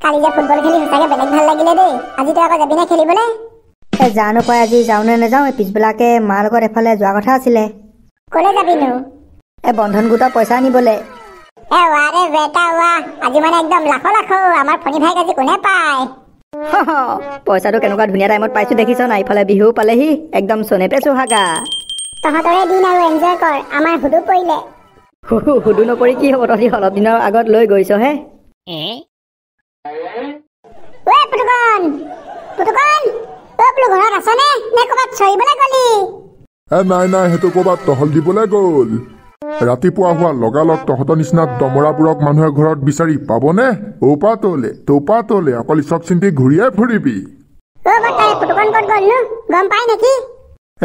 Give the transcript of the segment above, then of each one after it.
কালি যে ফুটবল খেলি সঁচাকৈ বেলেগ ভাল লাগিলে দেই আজিতো আকৌ যাবিনে খেলিবলৈ এই জানো পাই আজি যাওঁনে নাযাওঁ এই মাৰ লগত এফালে যোৱা কথা আছিলে ক'লৈ যাবিনো এই বন্ধন গোটৰ পইচা আনিবলৈ পইচাটো কেনেকুৱা ধুনীয়া টাইমত পাইছো দেখিছ নাই বিহু পালেহি একদম চোনে পেচো সুধো পৰিলে কি হ'ব তহঁতি অলপ দিনৰ আগত লৈ গৈছহে ওই পুতুকন পুতুকন তই বোলো ঘৰত আছনে নে কবাত চৰিবলৈ গলি এ নাই নাই সেইটো কবাত তহল দিবলৈ গল ৰাতিপুৱা হোৱা লগালগ তহঁতৰ নিচিনা দমৰাবোৰক মানুহে ঘৰত বিচাৰি পাবনে ঔপা তলে তৌপা তলে অকল ইচক চিন্তি ঘূৰিয়াই ফুৰিবি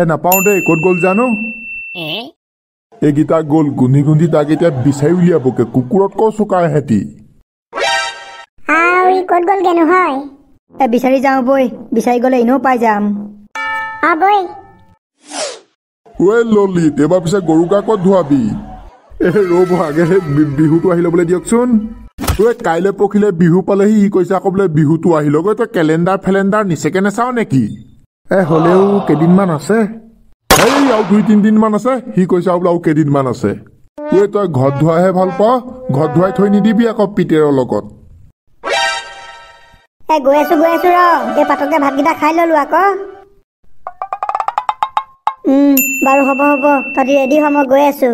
এ নাপাওঁ দেই ক'ত গল জানো এইকেইটা গল গুন্ধি গুন্ধি তাক এতিয়া বিচাৰি উলিয়াবগে কুকুৰতকৈ চোকাই সেহেঁতি ক'ত গ'ল কেনো হয় এ বিচাৰি যাওঁ বৈ বিচাৰি গ'লে এনেও পাই যাম অবৈ ওৱে ললিত এবাৰ পিছে গৰু গা ক'ত ধোৱাবি এ ৰ'ব আগে বিহুটো আহি ল'বলৈ দিয়কচোন তই কাইলৈ পৰখিলৈ বিহু পালেহি সি কৈছে আকৌ বোলে বিহুটো আহি লগৈ তই কেলেণ্ডাৰ ফেলেণ্ডাৰ নিচেকে নেচাও নেকি এ হ'লেও কেইদিনমান আছে এই আৰু দুই মান আছে সি কৈছা আৰু বোলে আৰু কেইদিনমান আছে তই তই ঘৰত ধোৱাহে ভাল পা ঘৰত ধুৱাই থৈ নিদিবি আকৌ পিতেৰৰ লগত এই গৈ আছোঁ গৈ আছোঁ ৰ এই পাতকে ভাতকেইটা খাই ল'লোঁ আকৌ বাৰু হ'ব হ'ব তহঁতি ৰেডি হ মই গৈ আছোঁ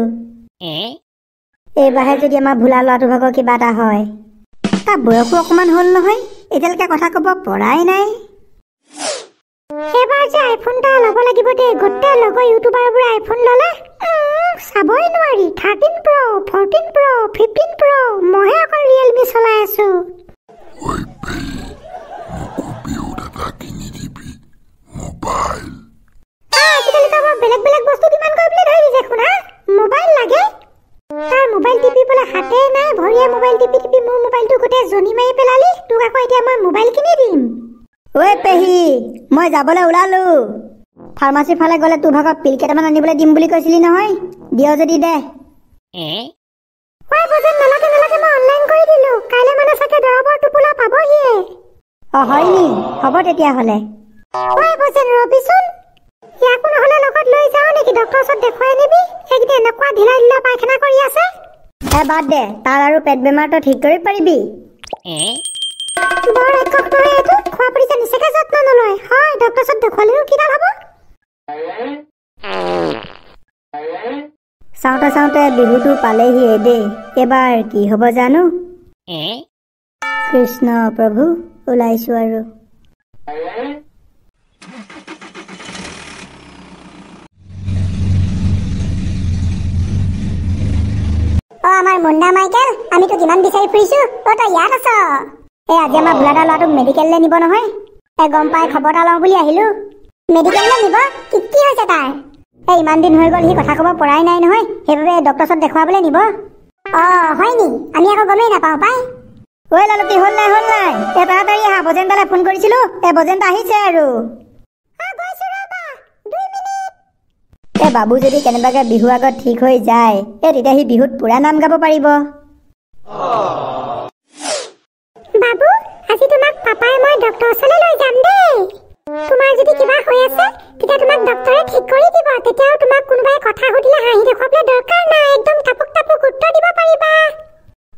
এইবাৰহে যদি আমাৰ ভোলা ল'ৰাটো ভাগৰ কিবা এটা হয় তাৰ বয়সো অকণমান হ'ল নহয় এতিয়ালৈকে কথা ক'ব পৰাই নাই চলাই আছোঁ মই যাবলৈ ওলালো ফাৰ্মাচীৰ ফালে গলে তোৰ ভাগত পিল কেইটামান আনিবলৈ দিম বুলি কৈছিলি নহয় দিয় যদি দে কৰি দিলো কাইলৈ মানে চাগে দৰৱৰ টোপোলা পাবহিয়ে অঁ হয় নি হ'ব তেতিয়াহ'লে চাওঁতে চাওঁতে বিহুটো পালেহিয়ে দেই এইবাৰ কি হব জানো কৃষ্ণ প্ৰভু ওলাইছোঁ আৰু আমাৰ মুন্দা মাইকেল আমি তোক ইমান বিচাৰি ফুৰিছো অ তই ইয়াত আছ এই আজি আমাৰ ভোলাটা ল'ৰাটোক মেডিকেললৈ নিব নহয় এই গম পাই খবৰ এটা লওঁ বুলি আহিলো মেডিকেললৈ নিব কি কি হৈছে তাৰ এই ইমান দিন হৈ গ'ল সি কথা ক'ব পৰাই নাই নহয় সেইবাবে ডক্তৰ ওচৰত দেখুৱাবলৈ নিব অ হয় নি আমি আকৌ গমেই নাপাওঁ পাই ঐ লালতী হল নাই হল নাই এটা তাৰি হা বজেন দালে ফোন কৰিছিলো এ বজেন আহিছে আৰু এ বাবু যদি কেনেবাকে বিহু আগত ঠিক হৈ যায় এ তেতিয়া সি বিহুত পুৰা নাম গাব পাৰিব বাবু আজি তোমাক পাপাই মই ডক্তৰ ওচৰলৈ লৈ যাম দেই তোমাৰ যদি কিবা হৈ আছে তেতিয়া তোমাক ডক্তৰে ঠিক কৰি দিব তেতিয়াও তোমাক কোনোবাই কথা সুধিলে হাঁহি দেখুৱাবলৈ দৰকাৰ নাই একদম কাপোক কাপোক উত্তৰ দিব পাৰিবা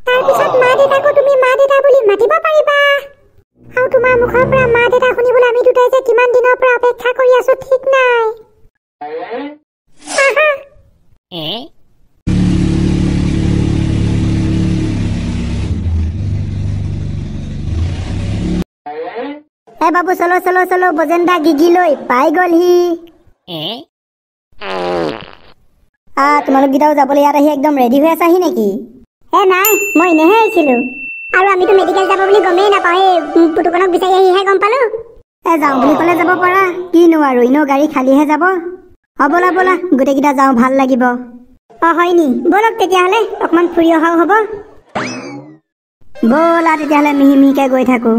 তাৰপিছত মা দেউতাকো তুমি মা দেউতা বুলি মাতিব পাৰিবা আৰু তোমাৰ মুখৰ পৰা মা দেউতা শুনিবলৈ আমি দুটাই যে কিমান দিনৰ পৰা অপেক্ষা কৰি আছো ঠিক নাই এ বাবু চলো চলো চলো বজেন্দা গিগিলৈ পাই গলহি তোমালোক গীতাও যাবলৈ ইয়াত আহি একদম ৰেডি হৈ আছাহি নেকি এ নাই মই এনেহে আহিছিলো আৰু আমিতো মেডিকেল যাব বুলি গমেই নাপাওঁ এই পুতুকনক বিচাৰি আহিহে গম পালো এ যাওঁ বুলি ক'লে যাব পাৰা কিনো আৰু এনেও গাড়ী খালীহে যাব হ'বলা ব'লা গোটেইকেইটা যাওঁ ভাল লাগিব অঁ হয় নি ব'লক তেতিয়াহ'লে অকণমান ফুৰি অহাও হ'ব ব'লা তেতিয়াহ'লে মিহি মিহিকে গৈ থাকো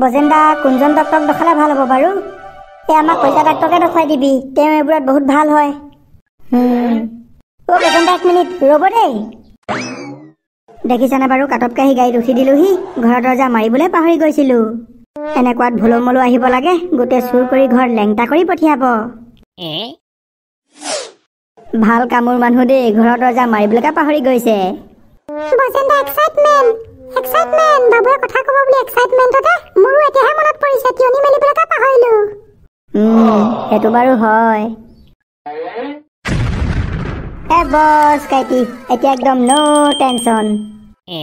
বজেন্দা কোনজন ডক্টৰক দেখালে ভাল হ'ব বাৰু এই আমাক পইচা ডাক্তৰকে দেখুৱাই দিবি তেওঁ এইবোৰত বহুত ভাল হয় দেখিছানে বাৰু কাটতকে আহি গাড়ীত উঠি দিলোহি ঘৰৰ দৰ্জা মাৰিবলৈ পাহৰি গৈছিলো এনেকুৱাত ভুলমলো আহিব লাগে গোটেই চুৰ কৰি ঘৰ লেংটা কৰি পঠিয়াব ভাল কামোৰ মানুহ দেই ঘৰৰ দৰ্জা মাৰিবলৈকে পাহৰি গৈছে সেইটো বাৰু হয় এ বস কাইতি এতিয়া একদম নো টেনশ্যন এ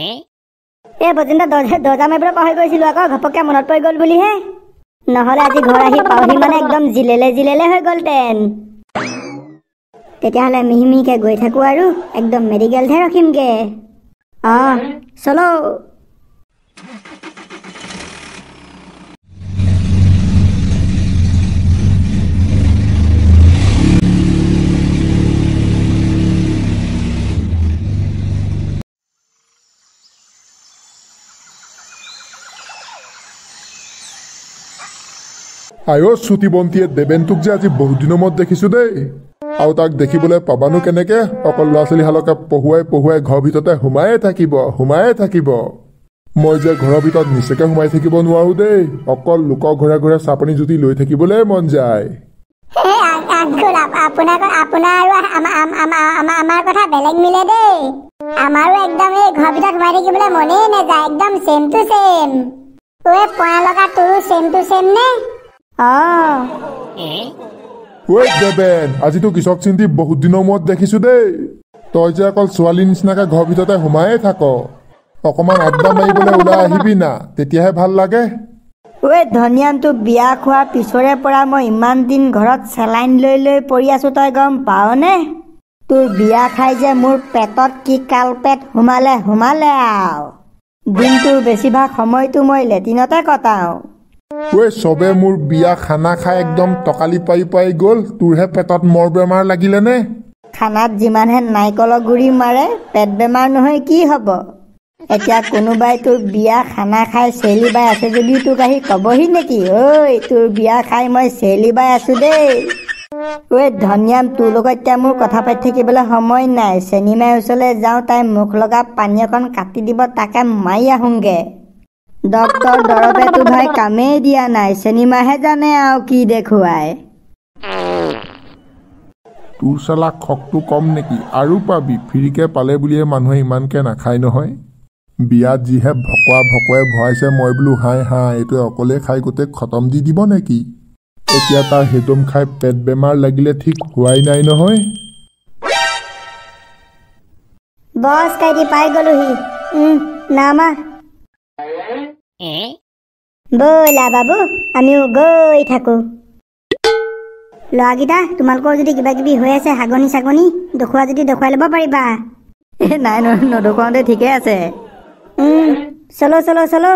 এই বজেন্ট দৰ্জা দৰ্জা পাহৰি গৈছিলো আকৌ ঘপককে মনত পৰি গ'ল বুলিহে নহ'লে আজি ঘৰ পাহৰি মানে একদম জিলেলে জিলেলে হৈ গ'ল টেন তেতিয়াহ'লে মিহি মিহিকে গৈ থাকো আৰু একদম মেডিকেলহে ৰখিমগে অ চলো আয়ো শ্ৰুতিবন্তীয়ে দেৱেনটোক যে আজি বহুত দিনৰ মূৰত দেখিছো দেই আৰু তাক দেখিবলৈ পাবানো কেনেকে অকল ল'ৰা ছোৱালীহালকে পঢ়ুৱাই পঢ়ুৱাই ঘৰৰ ভিতৰতে সোমায়ে থাকিব সোমায়ে থাকিব মই যে ঘৰৰ ভিতৰত নিচাকে সোমাই থাকিব নোৱাৰো দেই অকল লোক ঘৰে ঘৰে চাপনি জুতি লৈ থাকিবলৈ মন যায় মনেই নেযায় একদম চেম টু চেম ঐ পোৱা লগা তোৰো চেম টু চেম নে আজিতো কৃষক চিন্তি বহুত দিনৰ মূৰত দেখিছো দেই তই যে অকল ছোৱালীৰ নিচিনাকে ঘৰৰ ভিতৰতে সোমায়ে থাক অকমান আড্ডা মাৰিবলৈ ওলাই আহিবি না তেতিয়াহে ভাল লাগে ঐ ধনিয়ানটো বিয়া খোৱা পিছৰে পৰা মই ইমান দিন ঘৰত চেলাইন লৈ লৈ পৰি আছো তই গম পাও নে তোৰ বিয়া খাই যে মোৰ পেটত কি কাল পেট সোমালে সোমালে আও দিনটোৰ বেছিভাগ সময়টো মই লেটিনতে কটাওঁ তই চবে মোৰ বিয়া খানা খাই একদম টকালি পাই পাই গল তোৰহে পেটত মৰ বেমাৰ লাগিলেনে খানাত যিমানহে নাৰিকলৰ গুড়ি মাৰে পেট বেমাৰ নহয় কি হ'ব এতিয়া কোনোবাই তোৰ বিয়া খানা খাই চেলিবাই আছে যদি তোক আহি ক'বহি নেকি ঐ তোৰ বিয়া খাই মই বাই আছো দেই ঐ ধনিয়াম তোৰ লগত এতিয়া মোৰ কথা পাতি থাকিবলৈ সময় নাই চেনিমাইৰ ওচৰলৈ যাওঁ তাই মুখ লগা পানী অকণ কাটি দিব তাকে মাৰি আহোঁগৈ ডক্টৰ দৰৱে তোভাই কামেই দিয়া নাই চেনিমাহে জানে আৰু কি দেখুৱাই তোৰ চালাক শকটো কম নেকি আৰু পাবি ফিৰিকে পালে বুলিয়ে মানুহে ইমানকৈ নাখায় নহয় বিয়াত যিহে ভকুৱা ভকোৱাই ভৰাইছে মই বোলো হাই হাই এইটোৱে অকলে খাই গোটেই খতম দি দিব নেকি এতিয়া তাৰ হেদম খাই পেট বেমাৰ লাগিলে ঠিক হোৱাই নাই নহয় বছ কাইদি পাই গ'লোহি নামা ব'লা বাবু আমিও গৈ থাকো ল'ৰাকেইটা তোমালোকৰ যদি কিবা কিবি হৈ আছে হাগনি চাগনি দেখুৱা যদি দেখুৱাই ল'ব পাৰিবা নাই নদখুৱাওঁতে ঠিকে আছে চলো চলো চলো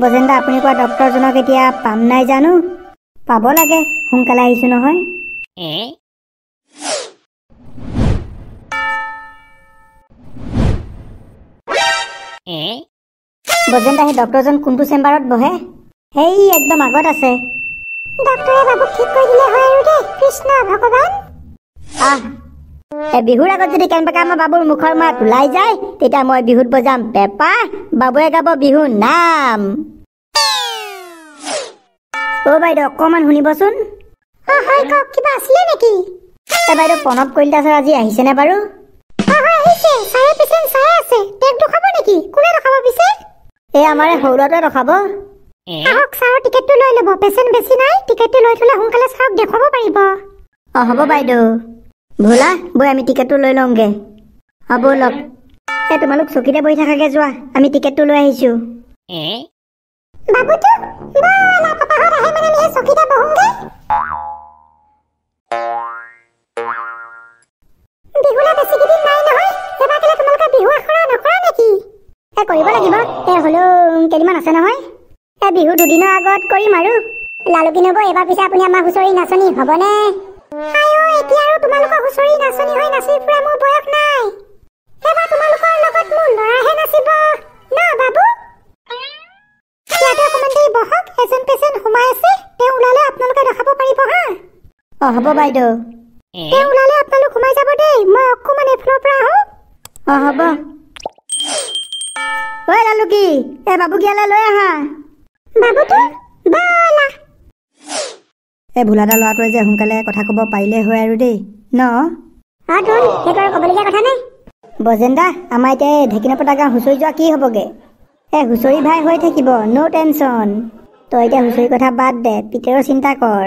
বজেন্দা আপুনি কোৱা ডক্টৰজনক এতিয়া পাম নাই জানো পাব লাগে সোনকালে আহিছো নহয় গজেন আহি ডক্টৰজন কোনটো চেম্বাৰত বহে সেই একদম আগত আছে বিহুৰ আগত যদি কেনেবাকৈ আমাৰ বাবুৰ মুখৰ মাত ওলাই যায় তেতিয়া মই বিহুত বজাম পেপা বাবুৱে গাব বিহু নাম অ' বাইদেউ অকণমান শুনিবচোন বাইদেউ প্ৰণৱ কলিতা ছাৰ আজি আহিছেনে বাৰু আমাৰ সৌৰতে ৰখাব আহক ছাৰৰ টিকেটটো লৈ ল'ব পেচেণ্ট বেছি নাই টিকেটটো লৈ থ'লে সোনকালে ছাৰক দেখুৱাব পাৰিব অঁ হ'ব বাইদেউ ব'লা বৈ আমি টিকেটটো লৈ লওঁগে হ'ব লওক এই তোমালোক চকীতে বহি থাকাগে যোৱা আমি টিকেটটো লৈ আহিছো কৰিব লাগিব কেইদিনমান আছে নহয় বিহু দুদিনৰ আগত কৰিম আৰু লালুকি নব এবাৰ পিছে আপুনি আমাৰ হুঁচৰি নাচনি হবনে হব বাইদেউ তেওঁ ওলালে আপোনালোক সোমাই যাব দেই মই অকণমান এফালৰ পৰা আহোঁ অঁ হ'ব ঐ লালুকি এই বাবু গিয়ালৈ লৈ আহা এই ভোলাদা ল'ৰাটোৱে যে সোনকালে কথা ক'ব পাৰিলে হয় আৰু দেই ন বজেন্দা আমাৰ এতিয়া এই ঢেকিনৰ পতা গা হুঁচৰি যোৱা কি হ'বগে এই হুঁচৰি ভাই হৈ থাকিব ন' টেনচন তই এতিয়া হুঁচৰি কথা বাদ দে পিতেৰ চিন্তা কৰ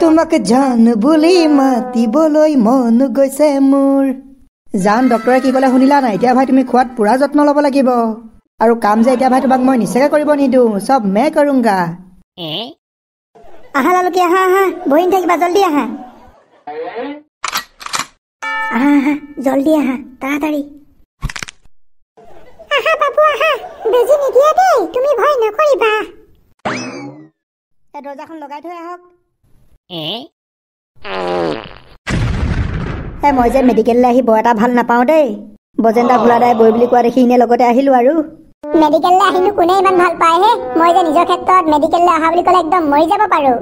তোমাক জান বুলি মাতিবলৈ মন গৈছে মোৰ জান ডক্টৰে কি ক'লে শুনিলা নাই এতিয়া ভাই তুমি খোৱাত পূৰা যত্ন ল'ব লাগিব আৰু কাম যে এতিয়া ভাই তোমাক মই নিচাকৈ কৰিব নিদো চব মে কৰোঙা আহা লালুকি আহা আহা বহিন থাকিবা জল্দি আহা দৰজাখন লগাই থৈ আহক এ মই যে মেডিকেললৈ আহি বৰ এটা ভাল নাপাওঁ দেই বজেন্দা ভোলাদাই বৈ বুলি কোৱা দেখি ইনে লগতে আহিলো আৰু মেডিকেললৈ আহিলো কোনে ইমান ভাল পায়হে মই যে নিজৰ ক্ষেত্ৰত মেডিকেললৈ অহা বুলি ক'লে একদম মৰি যাব পাৰো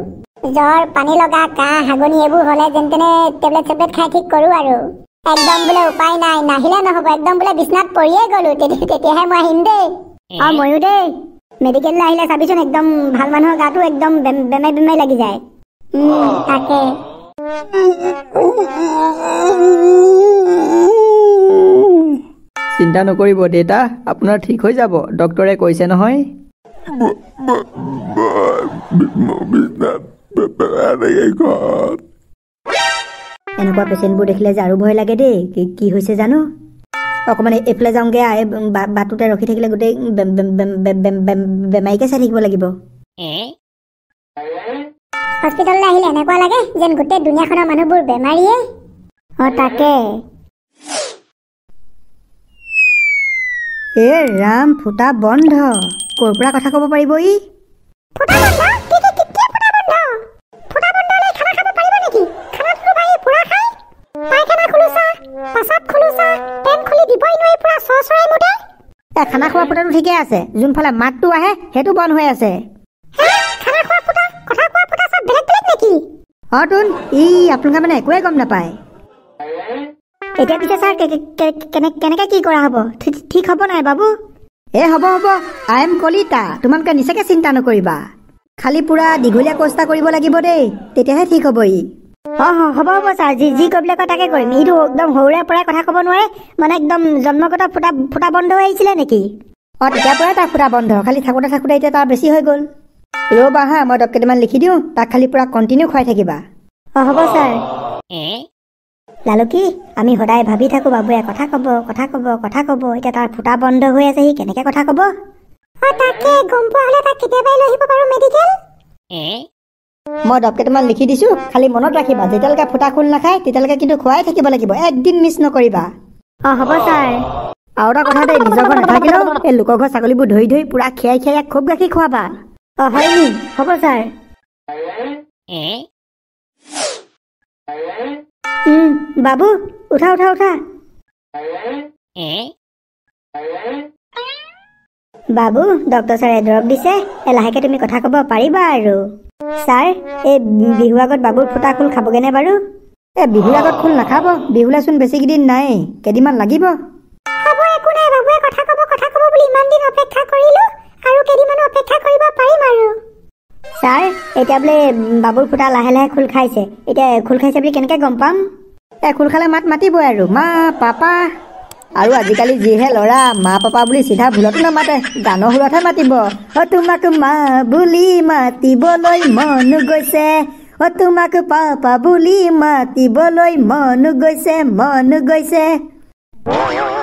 জ্বৰ পানী লগা কাহ হাগনি এইবোৰ হ'লে যেন তেনে টেবলেট চেবলেট খাই ঠিক কৰোঁ আৰু একদম বোলে উপায় নাই নাহিলে নহ'ব একদম বোলে বিচনাত পৰিয়ে গ'লো তেতিয়াহে মই আহিম দেই অ ময়ো দেই মেডিকেললৈ আহিলে চাবিচোন একদম ভাল মানুহৰ গাটো একদম বেমে বেমে লাগি যায় তাকে চিন্তা নকৰিব দেউতা আপোনাৰ ঠিক হৈ যাব ডক্তৰে কৈছে নহয় এনেকুৱা পেচেণ্টবোৰ দেখিলে যে আৰু ভয় লাগে দেই কি হৈছে জানো অকণমান এইফালে যাওঁগে বাটোতে ৰখি থাকিলে গোটেই বেমাৰীকে চাই থাকিব লাগিব হস্পিটেললৈ আহিলে এনেকুৱা লাগে যেন গোটেই দুনিয়াখনৰ মানুহবোৰ বেমাৰীয়ে অ তাকে এ ৰাম ফুটা বন্ধ ক'ৰ পৰা কথা ক'ব পাৰিব ই এখানা খোৱা পটাটো ঠিকে আছে যোনফালে মাতটো আহে সেইটো বন্ধ হৈ আছে অৰ্টুন এই আপোনালোকে মানে একোৱে গম নাপায় এতিয়া পিছে ছাৰ কেনেকৈ কি কৰা হ'ব ঠিক হ'ব নাই বাবু এ হ'ব হ'ব আই এম কলিতা তোমালোকে নিচাকৈ চিন্তা নকৰিবা খালি পুৰা দীঘলীয়া কষ্টা কৰিব লাগিব দেই তেতিয়াহে ঠিক হ'ব ই অঁ অঁ হ'ব হ'ব ছাৰ যি যি কৰিবলৈ কয় তাকে কৰিম এইটো একদম সৰুৰে পৰাই কথা ক'ব নোৱাৰে মানে একদম জন্মগত ফুটা ফুটা বন্ধ হৈ আহিছিলে নেকি অঁ তেতিয়াৰ পৰাই তাৰ ফুটা বন্ধ খালি থাকোঁতে থাকোঁতে এতিয়া তাৰ বেছি হৈ গ'ল ৰ'বা হা মই কেইটামান লিখি দিওঁ তাক খালি পূৰা কণ্টিনিউ খুৱাই থাকিবা অঁ হ'ব ছাৰ লালুকি আমি সদায় ভাবি থাকোঁ বাবুৱে কথা ক'ব কথা ক'ব কথা ক'ব এতিয়া তাৰ ফুটা বন্ধ হৈ আছে সি কেনেকৈ কথা ক'ব মই দব কেইটামান লিখি দিছো খালি মনত ৰাখিবা যেতিয়ালৈকে ফুটা খোল নাখায় তেতিয়ালৈকে কিন্তু খুৱাই থাকিব লাগিব একদিন মিছ নকৰিবা অঁ হ'ব ছাৰ আৰু এটা কথা দেই নিজৰ ঘৰত নাথাকিলেও এই লোকৰ ঘৰ ছাগলীবোৰ ধৰি ধৰি পুৰা খীৰাই খীৰাই খুব গাখীৰ খুৱাবা 哦，还有你，好不好？哎，嗯，爸爸，我跳跳跳。哎，爸爸，ドクター sir 来 drop 的噻，哎，来，给你们个汤锅包，拜拜喽。sir，哎，比划个爸爸，普通汤锅给你吧喽。এ বিহুলাগত খুন নাখাব বিহুলাচোন বেছি কেইদিন নাই কেইদিনমান লাগিব হ'ব একো নাই বাবুৱে কথা ক'ব কথা ক'ব বুলি ইমান দিন অপেক্ষা কৰিলো কেইদিনমান অপেক্ষা কৰিব পাৰিম আৰু ছাৰ এতিয়া বোলে বাবুৰ ফুটা লাহে লাহে খোল খাইছে এতিয়া খোল খাইছে বুলি কেনেকৈ গম পাম এই খোল খালে মাত মাতিব আৰু মা পাপা আৰু আজিকালি যিহে ল'ৰা মা পাপা বুলি চিধা ভুলতো নামাতে গানৰ সুৰতহে মাতিব অ তোমাক মা বুলি মাতিবলৈ মন গৈছে অ তোমাক পাপা বুলি মাতিবলৈ মন গৈছে মন গৈছে